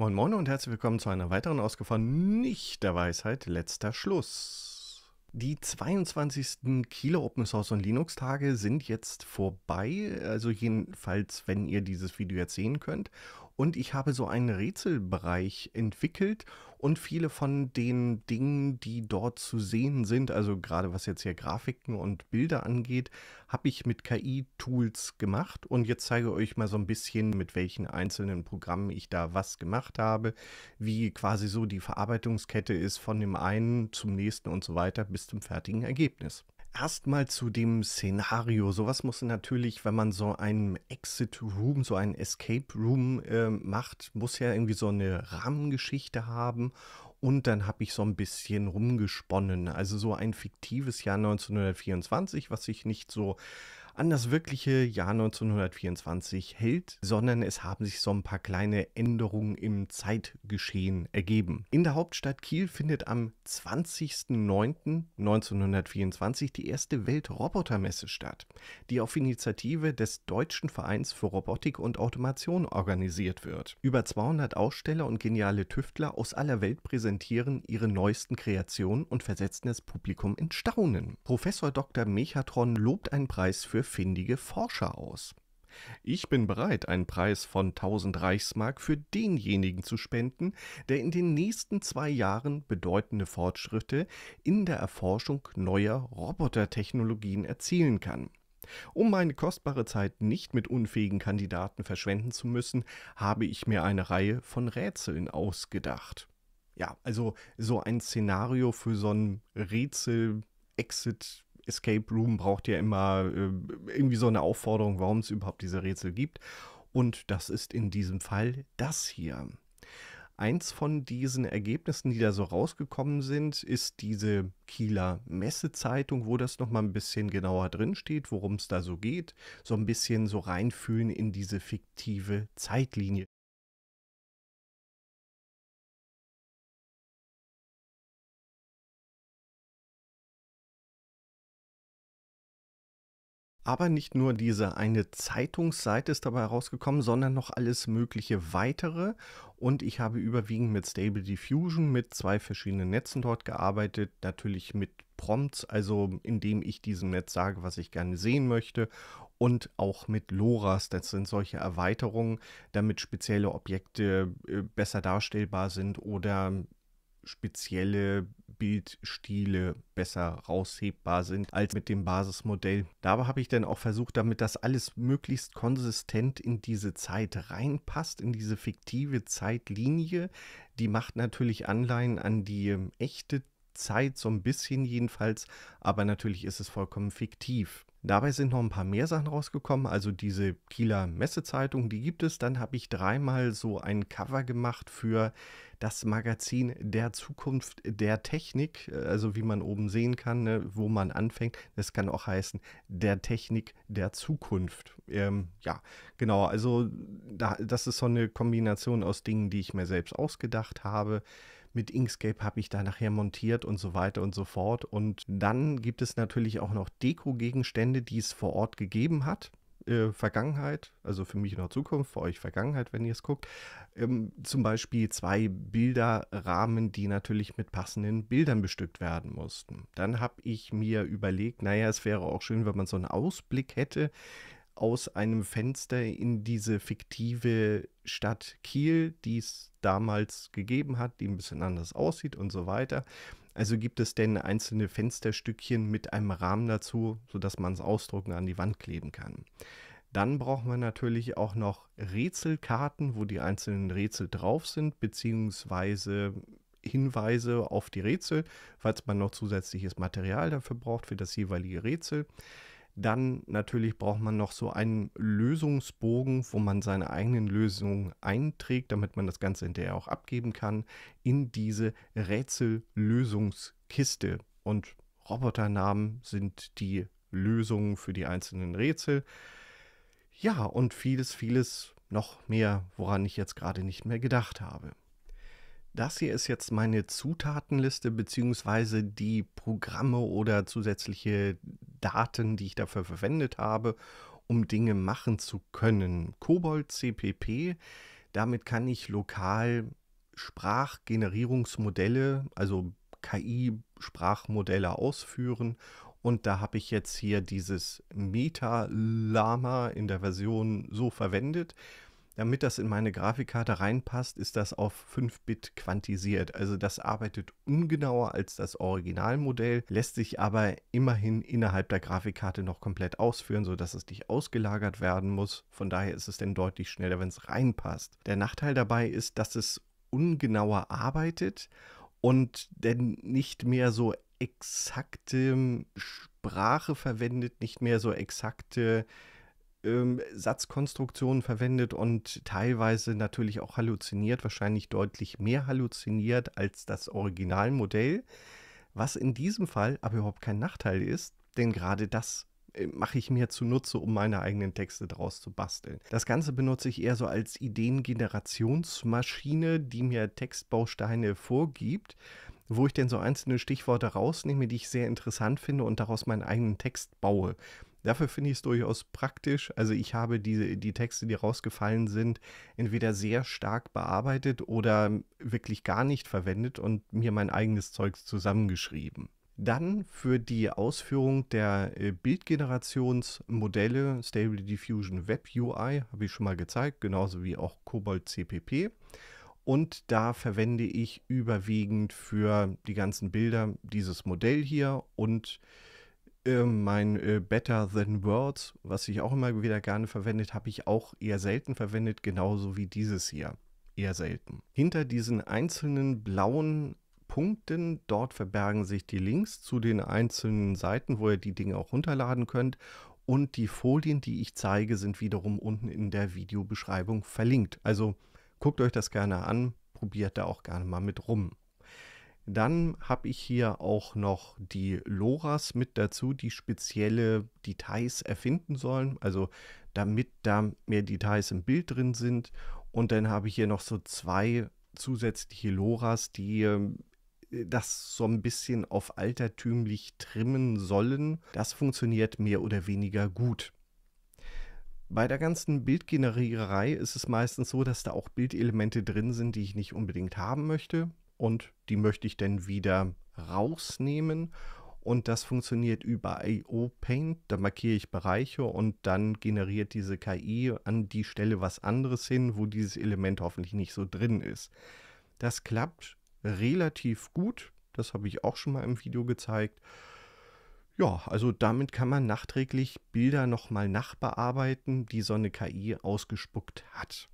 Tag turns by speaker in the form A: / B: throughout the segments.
A: Moin Moin und herzlich willkommen zu einer weiteren Ausgabe von Nicht der Weisheit letzter Schluss. Die 22. Kilo Open Source und Linux Tage sind jetzt vorbei, also jedenfalls, wenn ihr dieses Video jetzt sehen könnt. Und ich habe so einen Rätselbereich entwickelt und viele von den Dingen, die dort zu sehen sind, also gerade was jetzt hier Grafiken und Bilder angeht, habe ich mit KI-Tools gemacht. Und jetzt zeige ich euch mal so ein bisschen, mit welchen einzelnen Programmen ich da was gemacht habe, wie quasi so die Verarbeitungskette ist von dem einen zum nächsten und so weiter bis zum fertigen Ergebnis. Erstmal zu dem Szenario. Sowas muss natürlich, wenn man so einen Exit Room, so einen Escape Room äh, macht, muss ja irgendwie so eine Rahmengeschichte haben. Und dann habe ich so ein bisschen rumgesponnen. Also so ein fiktives Jahr 1924, was sich nicht so an das wirkliche Jahr 1924 hält, sondern es haben sich so ein paar kleine Änderungen im Zeitgeschehen ergeben. In der Hauptstadt Kiel findet am 20.09.1924 die erste Weltrobotermesse statt, die auf Initiative des Deutschen Vereins für Robotik und Automation organisiert wird. Über 200 Aussteller und geniale Tüftler aus aller Welt präsentieren ihre neuesten Kreationen und versetzen das Publikum in Staunen. Professor Dr. Mechatron lobt einen Preis für findige Forscher aus. Ich bin bereit, einen Preis von 1000 Reichsmark für denjenigen zu spenden, der in den nächsten zwei Jahren bedeutende Fortschritte in der Erforschung neuer Robotertechnologien erzielen kann. Um meine kostbare Zeit nicht mit unfähigen Kandidaten verschwenden zu müssen, habe ich mir eine Reihe von Rätseln ausgedacht. Ja, also so ein Szenario für so ein Rätsel-Exit- Escape Room braucht ja immer äh, irgendwie so eine Aufforderung, warum es überhaupt diese Rätsel gibt. Und das ist in diesem Fall das hier. Eins von diesen Ergebnissen, die da so rausgekommen sind, ist diese Kieler Messezeitung, wo das nochmal ein bisschen genauer drinsteht, worum es da so geht. So ein bisschen so reinfühlen in diese fiktive Zeitlinie. Aber nicht nur diese eine Zeitungsseite ist dabei herausgekommen, sondern noch alles mögliche weitere. Und ich habe überwiegend mit Stable Diffusion, mit zwei verschiedenen Netzen dort gearbeitet, natürlich mit Prompts, also indem ich diesem Netz sage, was ich gerne sehen möchte. Und auch mit LoRas, das sind solche Erweiterungen, damit spezielle Objekte äh, besser darstellbar sind oder spezielle Bildstile besser raushebbar sind als mit dem Basismodell. Dabei habe ich dann auch versucht, damit das alles möglichst konsistent in diese Zeit reinpasst, in diese fiktive Zeitlinie. Die macht natürlich Anleihen an die ähm, echte Zeit so ein bisschen jedenfalls, aber natürlich ist es vollkommen fiktiv. Dabei sind noch ein paar mehr Sachen rausgekommen. Also diese Kieler Messezeitung, die gibt es. Dann habe ich dreimal so ein Cover gemacht für das Magazin der Zukunft der Technik. Äh, also wie man oben sehen kann, ne, wo man anfängt. Das kann auch heißen der Technik der Zukunft. Ähm, ja, genau. Also da, das ist so eine Kombination aus Dingen, die ich mir selbst ausgedacht habe mit Inkscape habe ich da nachher montiert und so weiter und so fort. Und dann gibt es natürlich auch noch Deko-Gegenstände, die es vor Ort gegeben hat. Äh, Vergangenheit, also für mich noch Zukunft, für euch Vergangenheit, wenn ihr es guckt. Ähm, zum Beispiel zwei Bilderrahmen, die natürlich mit passenden Bildern bestückt werden mussten. Dann habe ich mir überlegt, naja, es wäre auch schön, wenn man so einen Ausblick hätte, aus einem Fenster in diese fiktive Stadt Kiel, die es damals gegeben hat, die ein bisschen anders aussieht und so weiter. Also gibt es denn einzelne Fensterstückchen mit einem Rahmen dazu, sodass man es ausdrucken an die Wand kleben kann. Dann braucht man natürlich auch noch Rätselkarten, wo die einzelnen Rätsel drauf sind, beziehungsweise Hinweise auf die Rätsel, falls man noch zusätzliches Material dafür braucht für das jeweilige Rätsel. Dann natürlich braucht man noch so einen Lösungsbogen, wo man seine eigenen Lösungen einträgt, damit man das Ganze hinterher auch abgeben kann, in diese Rätsellösungskiste. Und Roboternamen sind die Lösungen für die einzelnen Rätsel. Ja, und vieles, vieles noch mehr, woran ich jetzt gerade nicht mehr gedacht habe. Das hier ist jetzt meine Zutatenliste beziehungsweise die Programme oder zusätzliche Daten, die ich dafür verwendet habe, um Dinge machen zu können. Kobold CPP, damit kann ich lokal Sprachgenerierungsmodelle, also KI-Sprachmodelle ausführen. Und da habe ich jetzt hier dieses Meta-Lama in der Version so verwendet. Damit das in meine Grafikkarte reinpasst, ist das auf 5-Bit quantisiert. Also das arbeitet ungenauer als das Originalmodell, lässt sich aber immerhin innerhalb der Grafikkarte noch komplett ausführen, sodass es nicht ausgelagert werden muss. Von daher ist es dann deutlich schneller, wenn es reinpasst. Der Nachteil dabei ist, dass es ungenauer arbeitet und denn nicht mehr so exakte Sprache verwendet, nicht mehr so exakte ähm, Satzkonstruktionen verwendet und teilweise natürlich auch halluziniert, wahrscheinlich deutlich mehr halluziniert als das Originalmodell, was in diesem Fall aber überhaupt kein Nachteil ist, denn gerade das äh, mache ich mir zunutze, um meine eigenen Texte daraus zu basteln. Das Ganze benutze ich eher so als Ideengenerationsmaschine, die mir Textbausteine vorgibt, wo ich denn so einzelne Stichworte rausnehme, die ich sehr interessant finde und daraus meinen eigenen Text baue. Dafür finde ich es durchaus praktisch. Also ich habe diese, die Texte, die rausgefallen sind, entweder sehr stark bearbeitet oder wirklich gar nicht verwendet und mir mein eigenes Zeugs zusammengeschrieben. Dann für die Ausführung der äh, Bildgenerationsmodelle Stable Diffusion Web UI habe ich schon mal gezeigt, genauso wie auch Cobalt CPP. Und da verwende ich überwiegend für die ganzen Bilder dieses Modell hier und äh, ähm, mein äh, Better Than Words, was ich auch immer wieder gerne verwendet, habe ich auch eher selten verwendet, genauso wie dieses hier. Eher selten. Hinter diesen einzelnen blauen Punkten. Dort verbergen sich die Links zu den einzelnen Seiten, wo ihr die Dinge auch runterladen könnt. Und die Folien, die ich zeige, sind wiederum unten in der Videobeschreibung verlinkt. Also guckt euch das gerne an, probiert da auch gerne mal mit rum. Dann habe ich hier auch noch die LoRas mit dazu, die spezielle Details erfinden sollen, also damit da mehr Details im Bild drin sind. Und dann habe ich hier noch so zwei zusätzliche LoRas, die ähm, das so ein bisschen auf altertümlich trimmen sollen. Das funktioniert mehr oder weniger gut. Bei der ganzen Bildgeneriererei ist es meistens so, dass da auch Bildelemente drin sind, die ich nicht unbedingt haben möchte und die möchte ich dann wieder rausnehmen. Und das funktioniert über IO Paint. Da markiere ich Bereiche und dann generiert diese KI an die Stelle was anderes hin, wo dieses Element hoffentlich nicht so drin ist. Das klappt relativ gut. Das habe ich auch schon mal im Video gezeigt. Ja, also damit kann man nachträglich Bilder nochmal nachbearbeiten, die so eine KI ausgespuckt hat.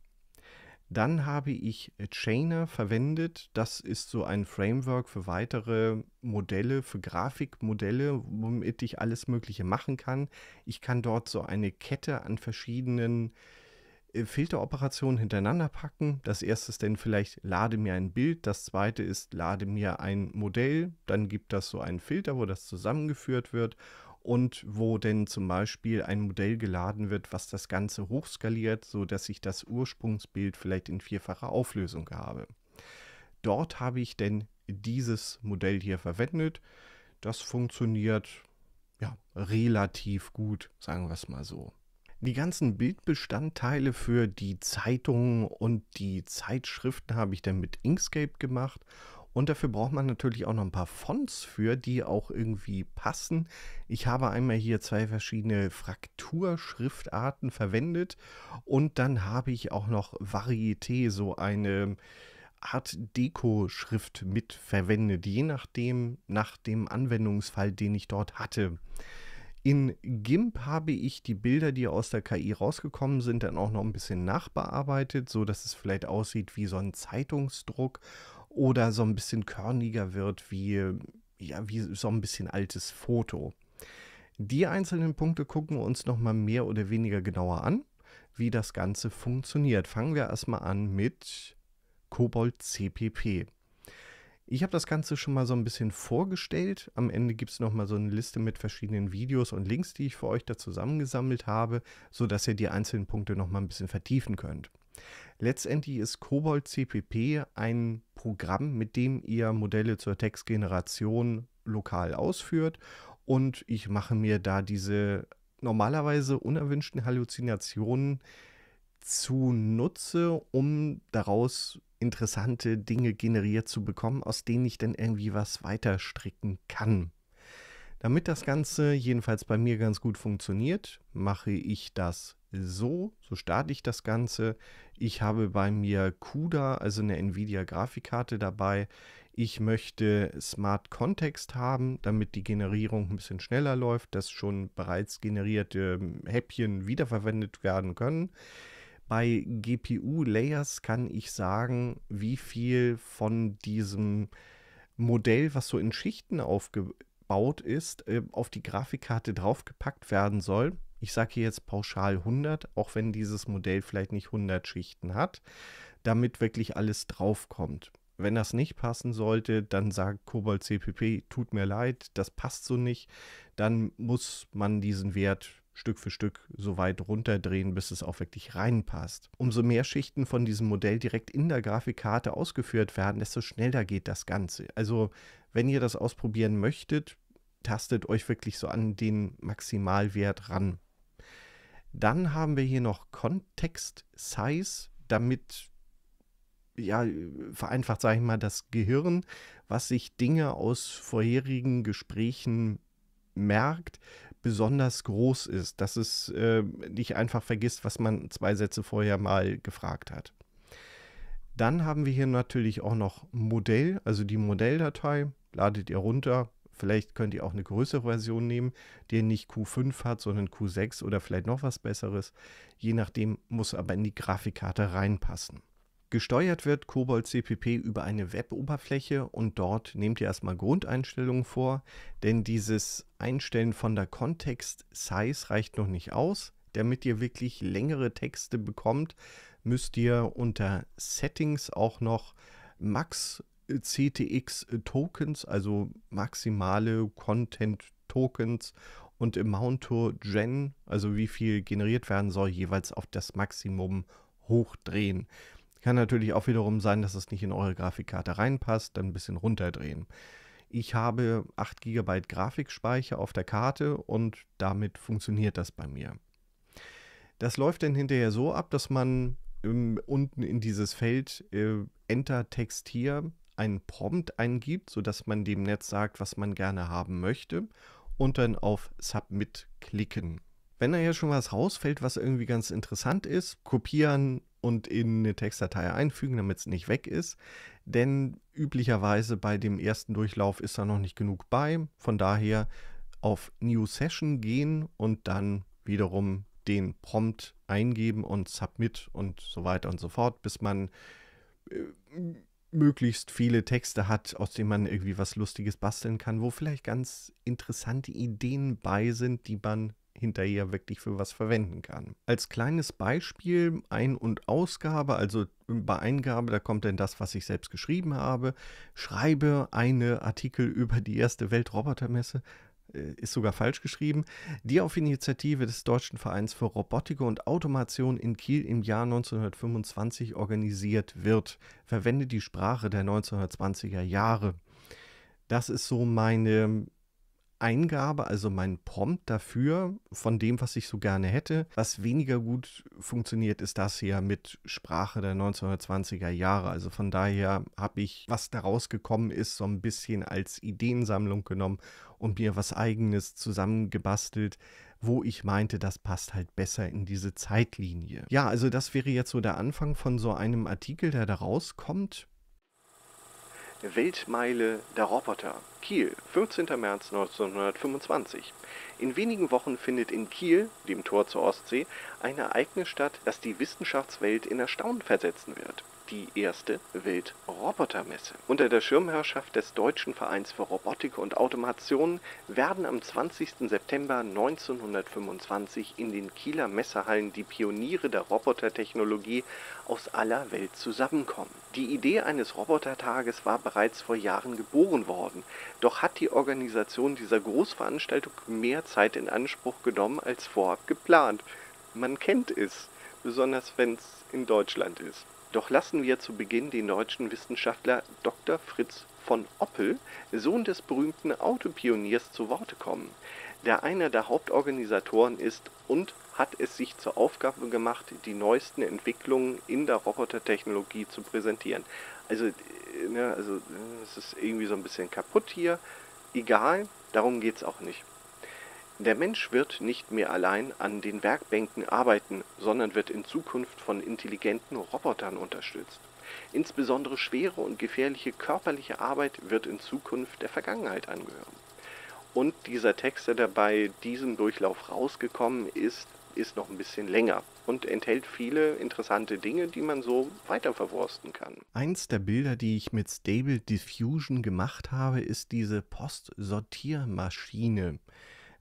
A: Dann habe ich Chainer verwendet. Das ist so ein Framework für weitere Modelle, für Grafikmodelle, womit ich alles Mögliche machen kann. Ich kann dort so eine Kette an verschiedenen äh, Filteroperationen hintereinander packen. Das erste ist dann vielleicht, lade mir ein Bild. Das zweite ist, lade mir ein Modell. Dann gibt das so einen Filter, wo das zusammengeführt wird und wo denn zum Beispiel ein Modell geladen wird, was das Ganze hochskaliert, sodass ich das Ursprungsbild vielleicht in vierfacher Auflösung habe. Dort habe ich denn dieses Modell hier verwendet. Das funktioniert ja, relativ gut, sagen wir es mal so. Die ganzen Bildbestandteile für die Zeitungen und die Zeitschriften habe ich dann mit Inkscape gemacht und dafür braucht man natürlich auch noch ein paar Fonts für, die auch irgendwie passen. Ich habe einmal hier zwei verschiedene Frakturschriftarten verwendet und dann habe ich auch noch Varieté, so eine Art Deko-Schrift mit verwendet, je nachdem, nach dem Anwendungsfall, den ich dort hatte. In GIMP habe ich die Bilder, die aus der KI rausgekommen sind, dann auch noch ein bisschen nachbearbeitet, sodass es vielleicht aussieht wie so ein Zeitungsdruck oder so ein bisschen körniger wird wie, ja, wie so ein bisschen altes Foto. Die einzelnen Punkte gucken wir uns nochmal mehr oder weniger genauer an, wie das Ganze funktioniert. Fangen wir erstmal an mit Kobold CPP. Ich habe das Ganze schon mal so ein bisschen vorgestellt. Am Ende gibt es nochmal so eine Liste mit verschiedenen Videos und Links, die ich für euch da zusammengesammelt habe, sodass ihr die einzelnen Punkte nochmal ein bisschen vertiefen könnt. Letztendlich ist Kobold CPP ein Programm, mit dem ihr Modelle zur Textgeneration lokal ausführt. Und ich mache mir da diese normalerweise unerwünschten Halluzinationen zunutze, um daraus interessante Dinge generiert zu bekommen, aus denen ich dann irgendwie was weiter stricken kann. Damit das Ganze jedenfalls bei mir ganz gut funktioniert, mache ich das so, so starte ich das Ganze. Ich habe bei mir CUDA, also eine NVIDIA-Grafikkarte dabei. Ich möchte Smart Context haben, damit die Generierung ein bisschen schneller läuft, dass schon bereits generierte ähm, Häppchen wiederverwendet werden können. Bei GPU-Layers kann ich sagen, wie viel von diesem Modell, was so in Schichten aufgebaut ist, äh, auf die Grafikkarte draufgepackt werden soll ich sage hier jetzt pauschal 100, auch wenn dieses Modell vielleicht nicht 100 Schichten hat, damit wirklich alles draufkommt. Wenn das nicht passen sollte, dann sagt Cobalt CPP, tut mir leid, das passt so nicht. Dann muss man diesen Wert Stück für Stück so weit runterdrehen, bis es auch wirklich reinpasst. Umso mehr Schichten von diesem Modell direkt in der Grafikkarte ausgeführt werden, desto schneller geht das Ganze. Also wenn ihr das ausprobieren möchtet, tastet euch wirklich so an den Maximalwert ran. Dann haben wir hier noch Context Size, damit ja, vereinfacht sage ich mal, das Gehirn, was sich Dinge aus vorherigen Gesprächen merkt, besonders groß ist, dass es äh, nicht einfach vergisst, was man zwei Sätze vorher mal gefragt hat. Dann haben wir hier natürlich auch noch Modell, also die Modelldatei, ladet ihr runter, Vielleicht könnt ihr auch eine größere Version nehmen, die nicht Q5 hat, sondern Q6 oder vielleicht noch was Besseres. Je nachdem muss aber in die Grafikkarte reinpassen. Gesteuert wird Cobalt CPP über eine Web-Oberfläche und dort nehmt ihr erstmal Grundeinstellungen vor, denn dieses Einstellen von der Kontext-Size reicht noch nicht aus. Damit ihr wirklich längere Texte bekommt, müsst ihr unter Settings auch noch Max CTX-Tokens, äh, also maximale Content-Tokens und Amount to Gen, also wie viel generiert werden soll, jeweils auf das Maximum hochdrehen. Kann natürlich auch wiederum sein, dass es nicht in eure Grafikkarte reinpasst, dann ein bisschen runterdrehen. Ich habe 8 GB Grafikspeicher auf der Karte und damit funktioniert das bei mir. Das läuft dann hinterher so ab, dass man ähm, unten in dieses Feld äh, Enter Text hier einen Prompt eingibt, sodass man dem Netz sagt, was man gerne haben möchte und dann auf Submit klicken. Wenn da ja schon was rausfällt, was irgendwie ganz interessant ist, kopieren und in eine Textdatei einfügen, damit es nicht weg ist. Denn üblicherweise bei dem ersten Durchlauf ist da noch nicht genug bei. Von daher auf New Session gehen und dann wiederum den Prompt eingeben und Submit und so weiter und so fort, bis man äh, möglichst viele Texte hat, aus denen man irgendwie was Lustiges basteln kann, wo vielleicht ganz interessante Ideen bei sind, die man hinterher wirklich für was verwenden kann. Als kleines Beispiel Ein- und Ausgabe, also bei Eingabe, da kommt dann das, was ich selbst geschrieben habe. Schreibe eine Artikel über die erste Weltrobotermesse äh, ist sogar falsch geschrieben, die auf Initiative des Deutschen Vereins für Robotik und Automation in Kiel im Jahr 1925 organisiert wird, verwendet die Sprache der 1920er Jahre. Das ist so meine Eingabe, also mein Prompt dafür, von dem, was ich so gerne hätte. Was weniger gut funktioniert, ist das hier mit Sprache der 1920er Jahre. Also von daher habe ich, was daraus gekommen ist, so ein bisschen als Ideensammlung genommen und mir was eigenes zusammengebastelt, wo ich meinte, das passt halt besser in diese Zeitlinie. Ja, also das wäre jetzt so der Anfang von so einem Artikel, der da rauskommt. Weltmeile der Roboter. Kiel, 14. März 1925. In wenigen Wochen findet in Kiel, dem Tor zur Ostsee, ein Ereignis statt, das die Wissenschaftswelt in Erstaunen versetzen wird die erste welt Unter der Schirmherrschaft des Deutschen Vereins für Robotik und Automation werden am 20. September 1925 in den Kieler Messehallen die Pioniere der Robotertechnologie aus aller Welt zusammenkommen. Die Idee eines Robotertages war bereits vor Jahren geboren worden, doch hat die Organisation dieser Großveranstaltung mehr Zeit in Anspruch genommen als vorab geplant. Man kennt es, besonders wenn es in Deutschland ist. Doch lassen wir zu Beginn den deutschen Wissenschaftler Dr. Fritz von Oppel, Sohn des berühmten Autopioniers, zu Wort kommen, der einer der Hauptorganisatoren ist und hat es sich zur Aufgabe gemacht, die neuesten Entwicklungen in der Robotertechnologie zu präsentieren. Also, äh, ne, also äh, es ist irgendwie so ein bisschen kaputt hier. Egal, darum geht es auch nicht. Der Mensch wird nicht mehr allein an den Werkbänken arbeiten, sondern wird in Zukunft von intelligenten Robotern unterstützt. Insbesondere schwere und gefährliche körperliche Arbeit wird in Zukunft der Vergangenheit angehören. Und dieser Text, der dabei diesem Durchlauf rausgekommen ist, ist noch ein bisschen länger und enthält viele interessante Dinge, die man so weiter verwursten kann. Eins der Bilder, die ich mit Stable Diffusion gemacht habe, ist diese Postsortiermaschine. sortiermaschine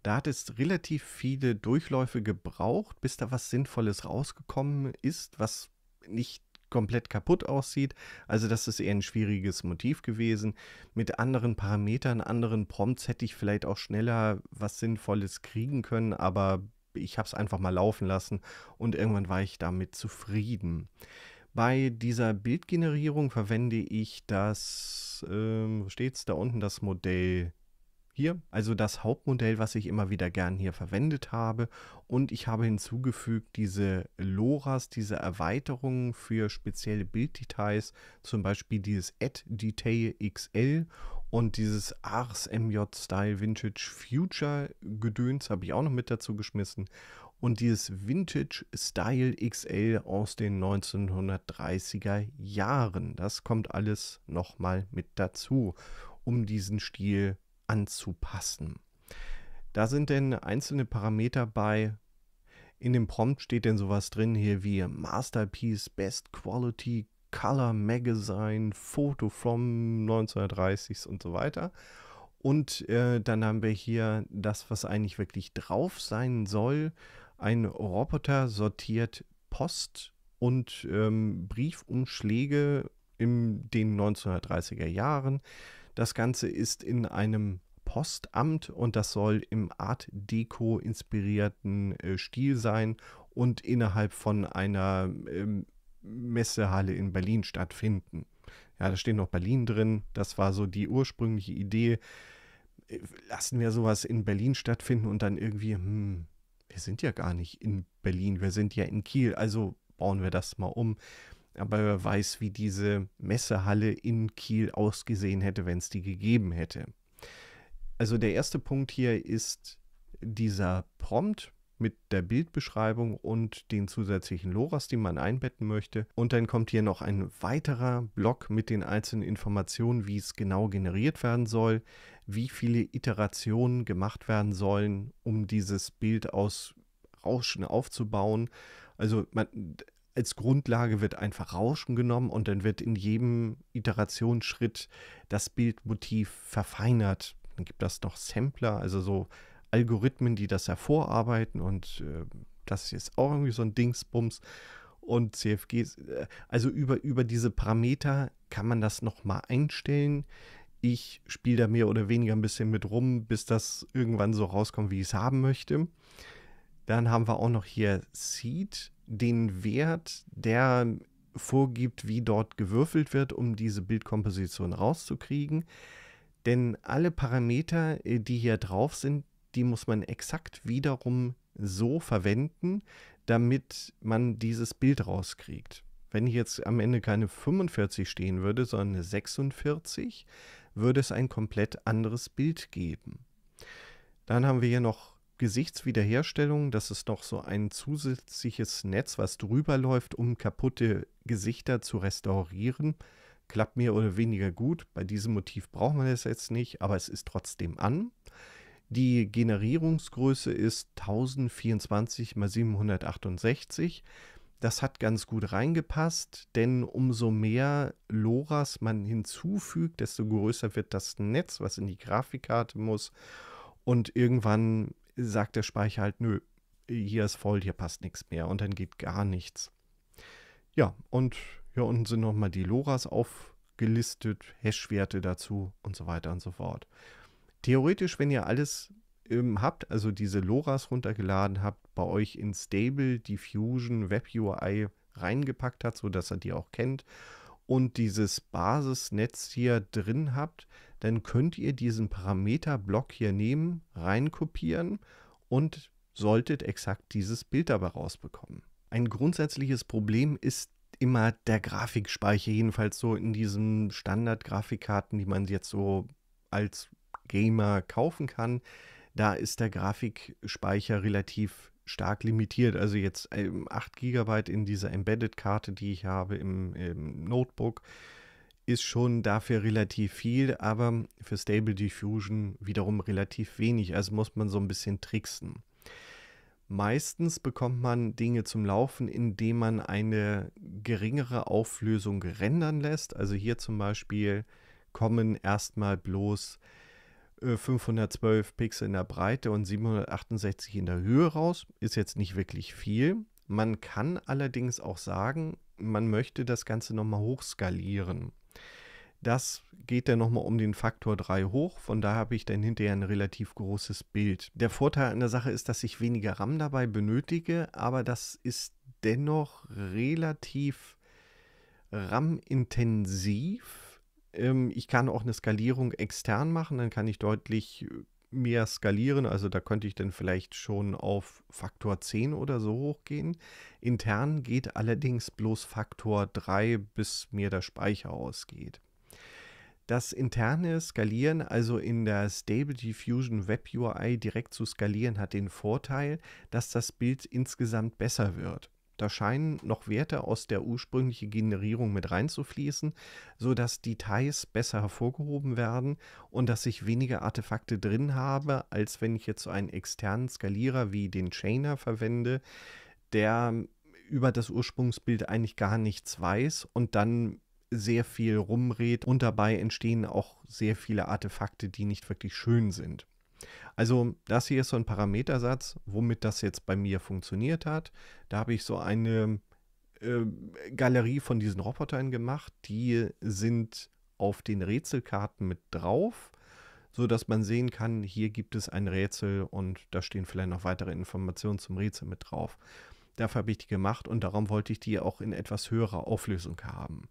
A: da hat es relativ viele Durchläufe gebraucht, bis da was Sinnvolles rausgekommen ist, was nicht komplett kaputt aussieht. Also das ist eher ein schwieriges Motiv gewesen. Mit anderen Parametern, anderen Prompts hätte ich vielleicht auch schneller was Sinnvolles kriegen können, aber ich habe es einfach mal laufen lassen und irgendwann war ich damit zufrieden. Bei dieser Bildgenerierung verwende ich das, ähm, steht es da unten, das Modell hier also das Hauptmodell, was ich immer wieder gern hier verwendet habe. Und ich habe hinzugefügt diese LoRa's, diese Erweiterungen für spezielle Bilddetails, zum Beispiel dieses Add Detail XL und dieses Ars MJ Style Vintage Future Gedöns habe ich auch noch mit dazu geschmissen. Und dieses Vintage Style XL aus den 1930er Jahren. Das kommt alles nochmal mit dazu, um diesen Stil anzupassen. Da sind denn einzelne Parameter bei. In dem Prompt steht denn sowas drin hier wie Masterpiece, Best Quality, Color Magazine, Foto from 1930s und so weiter. Und äh, dann haben wir hier das, was eigentlich wirklich drauf sein soll. Ein Roboter sortiert Post und ähm, Briefumschläge in den 1930er Jahren. Das Ganze ist in einem Postamt und das soll im Art Deco inspirierten äh, Stil sein und innerhalb von einer ähm, Messehalle in Berlin stattfinden. Ja, da steht noch Berlin drin. Das war so die ursprüngliche Idee. Äh, lassen wir sowas in Berlin stattfinden und dann irgendwie, hm, wir sind ja gar nicht in Berlin, wir sind ja in Kiel, also bauen wir das mal um aber wer weiß, wie diese Messehalle in Kiel ausgesehen hätte, wenn es die gegeben hätte. Also der erste Punkt hier ist dieser Prompt mit der Bildbeschreibung und den zusätzlichen Loras, die man einbetten möchte. Und dann kommt hier noch ein weiterer Block mit den einzelnen Informationen, wie es genau generiert werden soll, wie viele Iterationen gemacht werden sollen, um dieses Bild aus Rauschen aufzubauen. Also man, als Grundlage wird einfach Rauschen genommen und dann wird in jedem Iterationsschritt das Bildmotiv verfeinert. Dann gibt das noch Sampler, also so Algorithmen, die das hervorarbeiten und äh, das ist jetzt auch irgendwie so ein Dingsbums und CFGs. Äh, also über, über diese Parameter kann man das nochmal einstellen. Ich spiele da mehr oder weniger ein bisschen mit rum, bis das irgendwann so rauskommt, wie ich es haben möchte. Dann haben wir auch noch hier Seed den Wert, der vorgibt, wie dort gewürfelt wird, um diese Bildkomposition rauszukriegen. Denn alle Parameter, äh, die hier drauf sind, die muss man exakt wiederum so verwenden, damit man dieses Bild rauskriegt. Wenn hier jetzt am Ende keine 45 stehen würde, sondern eine 46, würde es ein komplett anderes Bild geben. Dann haben wir hier noch Gesichtswiederherstellung, das ist noch so ein zusätzliches Netz, was drüber läuft, um kaputte Gesichter zu restaurieren. Klappt mehr oder weniger gut. Bei diesem Motiv braucht man es jetzt nicht, aber es ist trotzdem an. Die Generierungsgröße ist 1024 x 768. Das hat ganz gut reingepasst, denn umso mehr LoRas man hinzufügt, desto größer wird das Netz, was in die Grafikkarte muss. Und irgendwann sagt der Speicher halt, nö, hier ist voll, hier passt nichts mehr und dann geht gar nichts. Ja, und hier unten sind nochmal die LoRas aufgelistet, Hash-Werte dazu und so weiter und so fort. Theoretisch, wenn ihr alles ähm, habt, also diese LoRas runtergeladen habt, bei euch in Stable Diffusion Web UI reingepackt hat, sodass er die auch kennt und dieses Basisnetz hier drin habt, dann könnt ihr diesen Parameterblock hier nehmen, reinkopieren und solltet exakt dieses Bild dabei rausbekommen. Ein grundsätzliches Problem ist immer der Grafikspeicher, jedenfalls so in diesen Standard-Grafikkarten, die man jetzt so als Gamer kaufen kann. Da ist der Grafikspeicher relativ stark limitiert. Also jetzt 8 ähm, GB in dieser Embedded-Karte, die ich habe im, im, Notebook, ist schon dafür relativ viel, aber für Stable Diffusion wiederum relativ wenig. Also muss man so ein bisschen tricksen. Meistens bekommt man Dinge zum Laufen, indem man eine geringere Auflösung rendern lässt. Also hier zum Beispiel kommen erstmal bloß äh, 512 äh, Pixel in der Breite und 768 in der Höhe raus. Ist jetzt nicht wirklich viel. Man kann allerdings auch sagen, man möchte das Ganze nochmal hochskalieren. Das geht dann nochmal um den Faktor 3 hoch, von daher habe ich dann hinterher ein relativ großes Bild. Der Vorteil an der Sache ist, dass ich weniger RAM dabei benötige, aber das ist dennoch relativ RAM-intensiv ähm, ich kann auch eine Skalierung extern machen, dann kann ich deutlich äh, mehr skalieren. Also da könnte ich dann vielleicht schon auf Faktor 10 oder so hochgehen. Intern geht allerdings bloß Faktor 3, bis mir der Speicher ausgeht. Das interne Skalieren, also in der Stable Diffusion Web UI direkt zu skalieren, hat den Vorteil, dass das Bild insgesamt besser wird. Da scheinen noch Werte aus der ursprünglichen Generierung mit reinzufließen, sodass Details besser hervorgehoben werden und dass ich weniger Artefakte drin habe, als wenn ich jetzt so einen externen Skalierer wie den Chainer verwende, der über das Ursprungsbild eigentlich gar nichts weiß und dann sehr viel rumrät und dabei entstehen auch sehr viele Artefakte, die nicht wirklich schön sind. Also das hier ist so ein Parametersatz, womit das jetzt bei mir funktioniert hat. Da habe ich so eine äh, Galerie von diesen Robotern gemacht. Die sind auf den Rätselkarten mit drauf, sodass man sehen kann, hier gibt es ein Rätsel und da stehen vielleicht noch weitere Informationen zum Rätsel mit drauf. Dafür habe ich die gemacht und darum wollte ich die auch in etwas höherer Auflösung haben.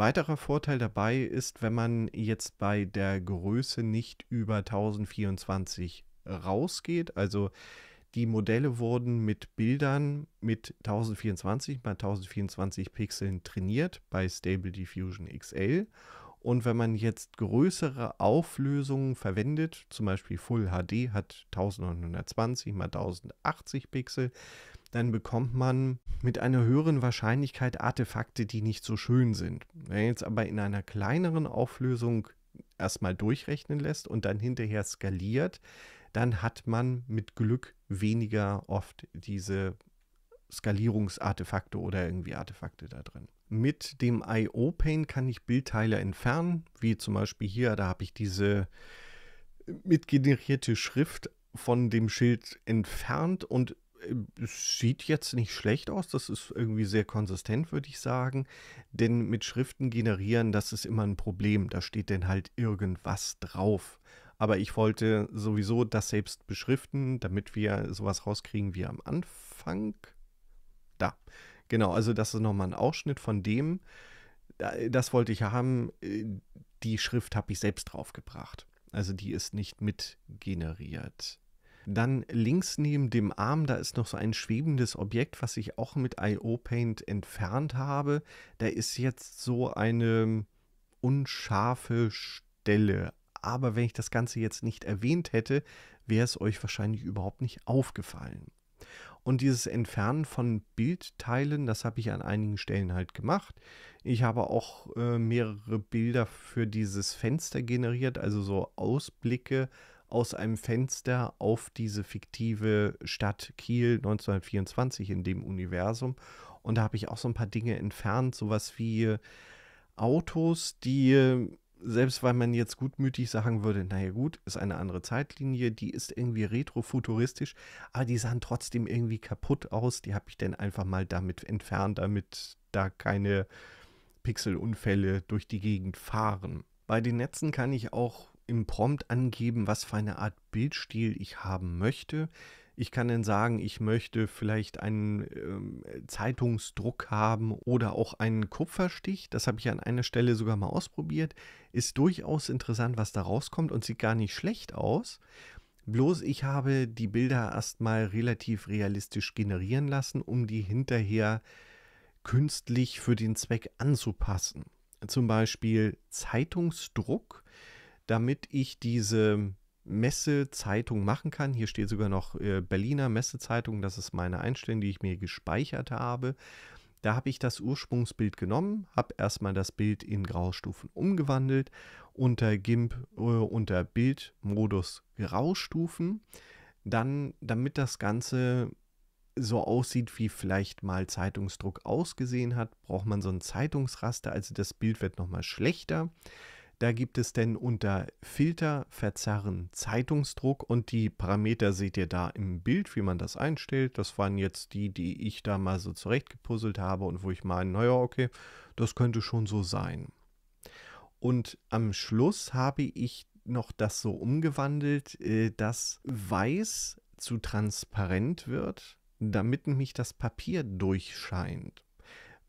A: Weiterer Vorteil dabei ist, wenn man jetzt bei der Größe nicht über 1024 rausgeht, also die Modelle wurden mit Bildern mit 1024 mal 1024 Pixeln trainiert bei Stable Diffusion XL. Und wenn man jetzt größere Auflösungen verwendet, zum Beispiel Full HD hat 1920 x 1080 Pixel, dann bekommt man mit einer höheren Wahrscheinlichkeit Artefakte, die nicht so schön sind. Wenn man jetzt aber in einer kleineren Auflösung erstmal durchrechnen lässt und dann hinterher skaliert, dann hat man mit Glück weniger oft diese Skalierungsartefakte oder irgendwie Artefakte da drin. Mit dem IO-Paint kann ich Bildteile entfernen, wie zum Beispiel hier, da habe ich diese mitgenerierte Schrift von dem Schild entfernt und äh, sieht jetzt nicht schlecht aus. Das ist irgendwie sehr konsistent, würde ich sagen. Denn mit Schriften generieren, das ist immer ein Problem. Da steht dann halt irgendwas drauf. Aber ich wollte sowieso das selbst beschriften, damit wir sowas rauskriegen wie am Anfang. Da. Genau, also das ist nochmal ein Ausschnitt von dem. Das wollte ich haben. Äh, die Schrift habe ich selbst draufgebracht. Also die ist nicht mit generiert. Dann links neben dem Arm, da ist noch so ein schwebendes Objekt, was ich auch mit IO Paint entfernt habe. Da ist jetzt so eine unscharfe Stelle. Aber wenn ich das Ganze jetzt nicht erwähnt hätte, wäre es euch wahrscheinlich überhaupt nicht aufgefallen. Und dieses Entfernen von Bildteilen, das habe ich an einigen Stellen halt gemacht. Ich habe auch äh, mehrere Bilder für dieses Fenster generiert, also so Ausblicke aus einem Fenster auf diese fiktive Stadt Kiel 1924 in dem Universum. Und da habe ich auch so ein paar Dinge entfernt, sowas wie Autos, die, selbst weil man jetzt gutmütig sagen würde, naja gut, ist eine andere Zeitlinie, die ist irgendwie retrofuturistisch, aber die sahen trotzdem irgendwie kaputt aus. Die habe ich dann einfach mal damit entfernt, damit da keine Pixelunfälle durch die Gegend fahren. Bei den Netzen kann ich auch im Prompt angeben, was für eine Art Bildstil ich haben möchte. Ich kann dann sagen, ich möchte vielleicht einen ähm, Zeitungsdruck haben oder auch einen Kupferstich. Das habe ich an einer Stelle sogar mal ausprobiert. Ist durchaus interessant, was da rauskommt und sieht gar nicht schlecht aus. Bloß ich habe die Bilder erstmal relativ realistisch generieren lassen, um die hinterher künstlich für den Zweck anzupassen. Zum Beispiel Zeitungsdruck damit ich diese Messezeitung machen kann. Hier steht sogar noch äh, Berliner Messezeitung, das ist meine Einstellung, die ich mir gespeichert habe. Da habe ich das Ursprungsbild genommen, habe erstmal das Bild in Graustufen umgewandelt, unter GIMP, äh, unter Bildmodus Graustufen. Dann, damit das Ganze so aussieht, wie vielleicht mal Zeitungsdruck ausgesehen hat, braucht man so ein Zeitungsraster, also das Bild wird nochmal schlechter. Da gibt es denn unter Filter, Verzerren, Zeitungsdruck und die Parameter seht ihr da im Bild, wie man das einstellt. Das waren jetzt die, die ich da mal so zurechtgepuzzelt habe und wo ich meine, naja, okay, das könnte schon so sein. Und am Schluss habe ich noch das so umgewandelt, äh, dass weiß zu transparent wird, damit nämlich das Papier durchscheint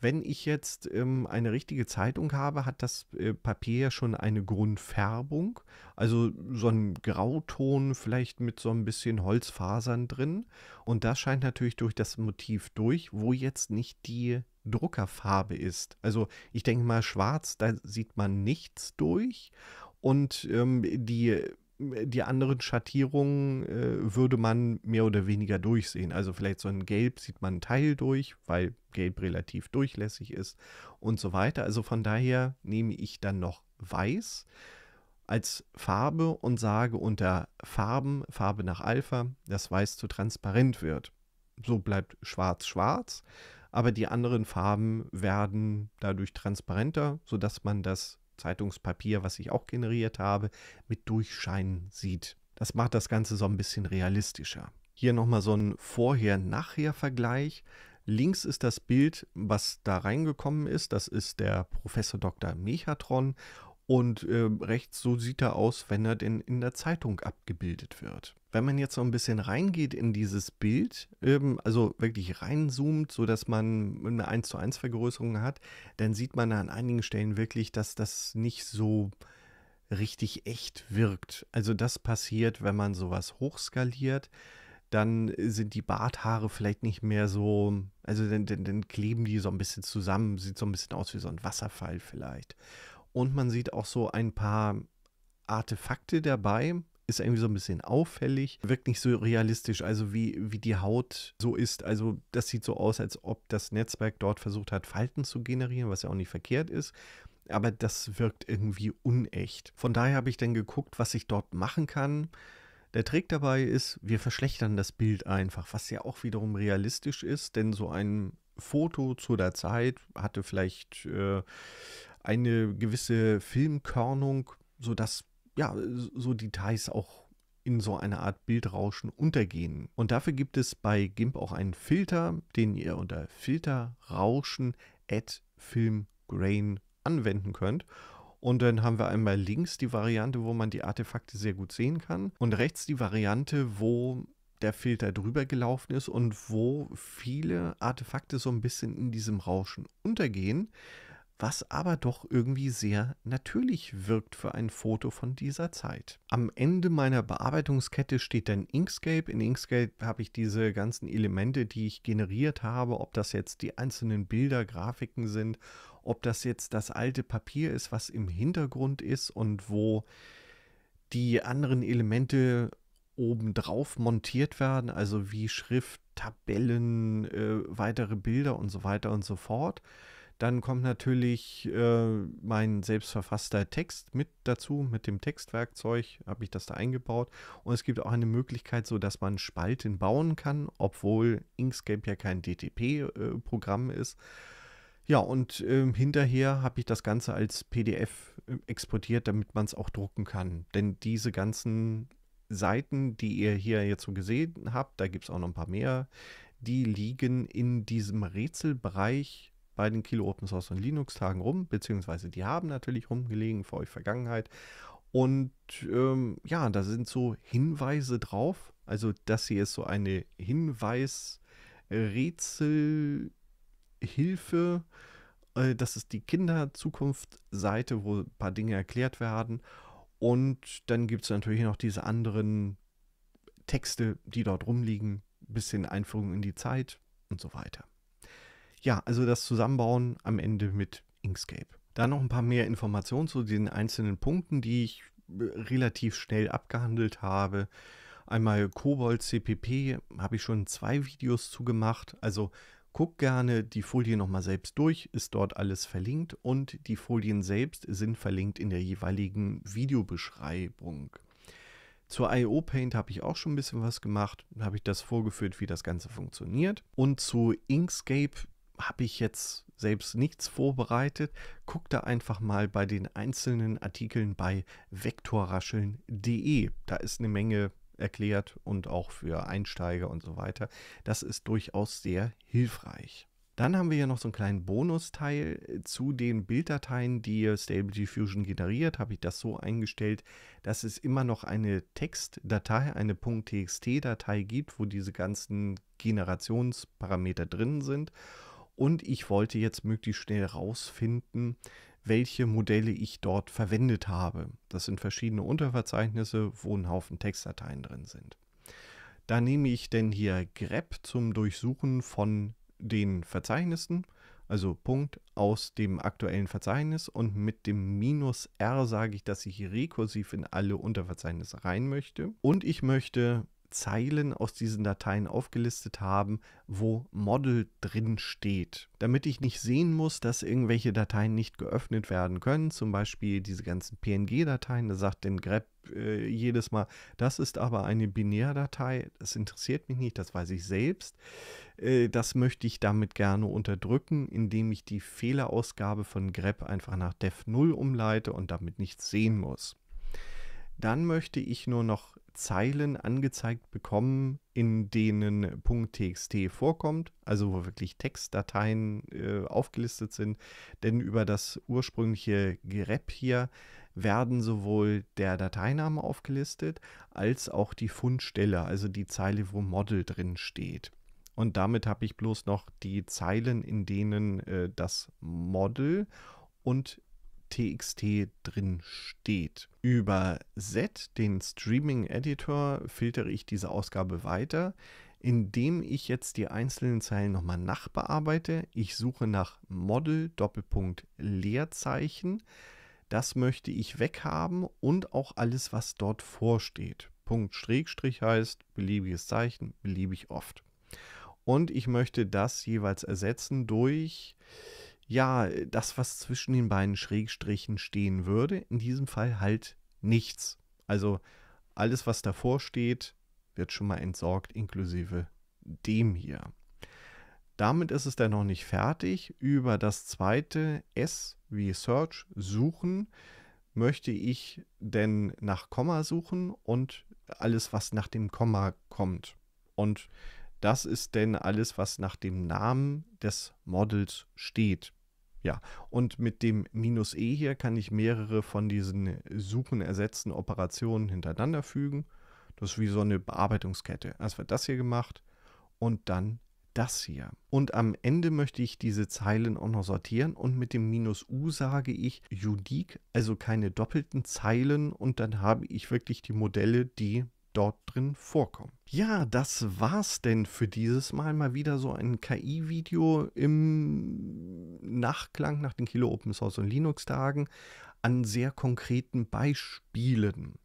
A: wenn ich jetzt ähm, eine richtige Zeitung habe, hat das äh, Papier schon eine Grundfärbung, also so ein Grauton vielleicht mit so ein bisschen Holzfasern drin. Und das scheint natürlich durch das Motiv durch, wo jetzt nicht die Druckerfarbe ist. Also ich denke mal schwarz, da sieht man nichts durch. Und ähm, die die anderen Schattierungen äh, würde man mehr oder weniger durchsehen. Also vielleicht so ein Gelb sieht man einen Teil durch, weil Gelb relativ durchlässig ist und so weiter. Also von daher nehme ich dann noch Weiß als Farbe und sage unter Farben, Farbe nach Alpha, dass Weiß zu transparent wird. So bleibt Schwarz schwarz, aber die anderen Farben werden dadurch transparenter, sodass man das Zeitungspapier, was ich auch generiert habe, mit Durchscheinen sieht. Das macht das Ganze so ein bisschen realistischer. Hier nochmal so ein Vorher-Nachher-Vergleich. Links ist das Bild, was da reingekommen ist. Das ist der Professor Dr. Mechatron. Und äh, rechts, so sieht er aus, wenn er denn in der Zeitung abgebildet wird. Wenn man jetzt so ein bisschen reingeht in dieses Bild, ähm, also wirklich reinzoomt, sodass man eine 1 zu 1 Vergrößerung hat, dann sieht man an einigen Stellen wirklich, dass das nicht so richtig echt wirkt. Also das passiert, wenn man sowas hochskaliert, dann sind die Barthaare vielleicht nicht mehr so, also dann, dann, dann kleben die so ein bisschen zusammen, sieht so ein bisschen aus wie so ein Wasserfall vielleicht. Und man sieht auch so ein paar Artefakte dabei. Ist irgendwie so ein bisschen auffällig, wirkt nicht so realistisch, also wie, wie die Haut so ist. Also das sieht so aus, als ob das Netzwerk dort versucht hat, Falten zu generieren, was ja auch nicht verkehrt ist aber das wirkt irgendwie unecht. Von daher habe ich dann geguckt, was ich dort machen kann. Der Trick dabei ist, wir verschlechtern das Bild einfach, was ja auch wiederum realistisch ist, denn so ein Foto zu der Zeit hatte vielleicht äh, eine gewisse Filmkörnung, sodass ja, so Details auch in so einer Art Bildrauschen untergehen. Und dafür gibt es bei GIMP auch einen Filter, den ihr unter Filter Filterrauschen at Grain anwenden könnt. Und dann haben wir einmal links die Variante, wo man die Artefakte sehr gut sehen kann. Und rechts die Variante, wo der Filter drüber gelaufen ist und wo viele Artefakte so ein bisschen in diesem Rauschen untergehen was aber doch irgendwie sehr natürlich wirkt für ein Foto von dieser Zeit. Am Ende meiner Bearbeitungskette steht dann Inkscape. In Inkscape habe ich diese ganzen Elemente, die ich generiert habe, ob das jetzt die einzelnen Bilder, Grafiken sind, ob das jetzt das alte Papier ist, was im Hintergrund ist und wo die anderen Elemente obendrauf montiert werden, also wie Schrift, Tabellen, äh, weitere Bilder und so weiter und so fort. Dann kommt natürlich äh, mein selbstverfasster Text mit dazu. Mit dem Textwerkzeug habe ich das da eingebaut. Und es gibt auch eine Möglichkeit, so dass man Spalten bauen kann, obwohl Inkscape ja kein DTP-Programm äh, ist. Ja, und äh, hinterher habe ich das Ganze als PDF äh, exportiert, damit man es auch drucken kann. Denn diese ganzen Seiten, die ihr hier jetzt so gesehen habt, da gibt es auch noch ein paar mehr, die liegen in diesem Rätselbereich bei den Kilo Open Source und Linux Tagen rum, beziehungsweise die haben natürlich rumgelegen für euch Vergangenheit. Und ähm, ja, da sind so Hinweise drauf. Also das hier ist so eine hinweis Hinweisrätselhilfe. Äh, das ist die Kinderzukunftsseite, wo ein paar Dinge erklärt werden. Und dann gibt es natürlich noch diese anderen Texte, die dort rumliegen. Bisschen Einführung in die Zeit und so weiter. Ja, also das Zusammenbauen am Ende mit Inkscape. Dann noch ein paar mehr Informationen zu den einzelnen Punkten, die ich äh, relativ schnell abgehandelt habe. Einmal Kobold CPP habe ich schon zwei Videos zu gemacht. Also guck gerne die Folie nochmal selbst durch, ist dort alles verlinkt und die Folien selbst sind verlinkt in der jeweiligen Videobeschreibung. Zur IO Paint habe ich auch schon ein bisschen was gemacht, habe ich das vorgeführt, wie das Ganze funktioniert. Und zu Inkscape habe ich jetzt selbst nichts vorbereitet. Guck da einfach mal bei den einzelnen Artikeln bei vektorrascheln.de. Da ist eine Menge erklärt und auch für Einsteiger und so weiter. Das ist durchaus sehr hilfreich. Dann haben wir ja noch so einen kleinen Bonusteil zu den Bilddateien, die Stable Diffusion generiert. Habe ich das so eingestellt, dass es immer noch eine Textdatei, eine .txt-Datei gibt, wo diese ganzen Generationsparameter drin sind. Und ich wollte jetzt möglichst schnell rausfinden, welche Modelle ich dort verwendet habe. Das sind verschiedene Unterverzeichnisse, wo ein Haufen Textdateien drin sind. Da nehme ich denn hier grep zum Durchsuchen von den Verzeichnissen, also Punkt aus dem aktuellen Verzeichnis und mit dem Minus R sage ich, dass ich rekursiv in alle Unterverzeichnisse rein möchte. Und ich möchte Zeilen aus diesen Dateien aufgelistet haben, wo Model drin steht, damit ich nicht sehen muss, dass irgendwelche Dateien nicht geöffnet werden können, zum Beispiel diese ganzen PNG-Dateien, da sagt den grep äh, jedes Mal, das ist aber eine Binärdatei, das interessiert mich nicht, das weiß ich selbst. Äh, das möchte ich damit gerne unterdrücken, indem ich die Fehlerausgabe von grep einfach nach def 0 umleite und damit nichts sehen muss. Dann möchte ich nur noch Zeilen angezeigt bekommen, in denen .txt vorkommt, also wo wirklich Textdateien äh, aufgelistet sind. Denn über das ursprüngliche grep hier werden sowohl der Dateiname aufgelistet als auch die Fundstelle, also die Zeile, wo Model drin steht. Und damit habe ich bloß noch die Zeilen, in denen äh, das Model und TXT drin steht. Über Set, den Streaming Editor, filtere ich diese Ausgabe weiter, indem ich jetzt die einzelnen Zeilen nochmal nachbearbeite. Ich suche nach Model Doppelpunkt Leerzeichen. Das möchte ich weghaben und auch alles, was dort vorsteht. Punkt Schrägstrich heißt beliebiges Zeichen, beliebig oft. Und ich möchte das jeweils ersetzen durch ja, das, was zwischen den beiden Schrägstrichen stehen würde, in diesem Fall halt nichts. Also alles, was davor steht, wird schon mal entsorgt, inklusive dem hier. Damit ist es dann noch nicht fertig. Über das zweite S wie Search suchen möchte ich denn nach Komma suchen und alles, was nach dem Komma kommt. Und das ist denn alles, was nach dem Namen des Models steht. Ja, und mit dem Minus E hier kann ich mehrere von diesen Suchen, ersetzten Operationen hintereinander fügen. Das ist wie so eine Bearbeitungskette. Erst wird das hier gemacht und dann das hier. Und am Ende möchte ich diese Zeilen auch noch sortieren und mit dem Minus U sage ich unique, also keine doppelten Zeilen und dann habe ich wirklich die Modelle, die dort drin vorkommen. Ja, das war's denn für dieses Mal. Mal wieder so ein KI-Video im Nachklang nach den Kilo Open Source und Linux-Tagen an sehr konkreten Beispielen.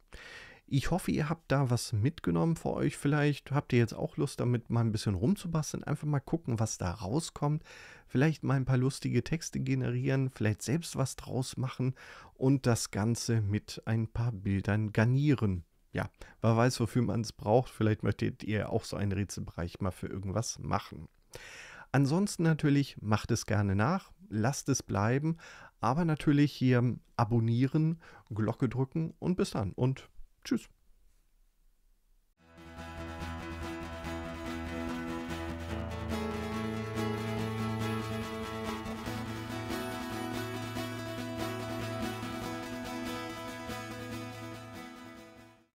A: Ich hoffe, ihr habt da was mitgenommen für euch. Vielleicht habt ihr jetzt auch Lust, damit mal ein bisschen rumzubasteln. Einfach mal gucken, was da rauskommt. Vielleicht mal ein paar lustige Texte generieren, vielleicht selbst was draus machen und das Ganze mit ein paar Bildern garnieren ja, wer weiß, wofür man es braucht. Vielleicht möchtet ihr auch so einen Rätselbereich mal für irgendwas machen. Ansonsten natürlich macht es gerne nach, lasst es bleiben, aber natürlich hier abonnieren, Glocke drücken und bis dann und tschüss.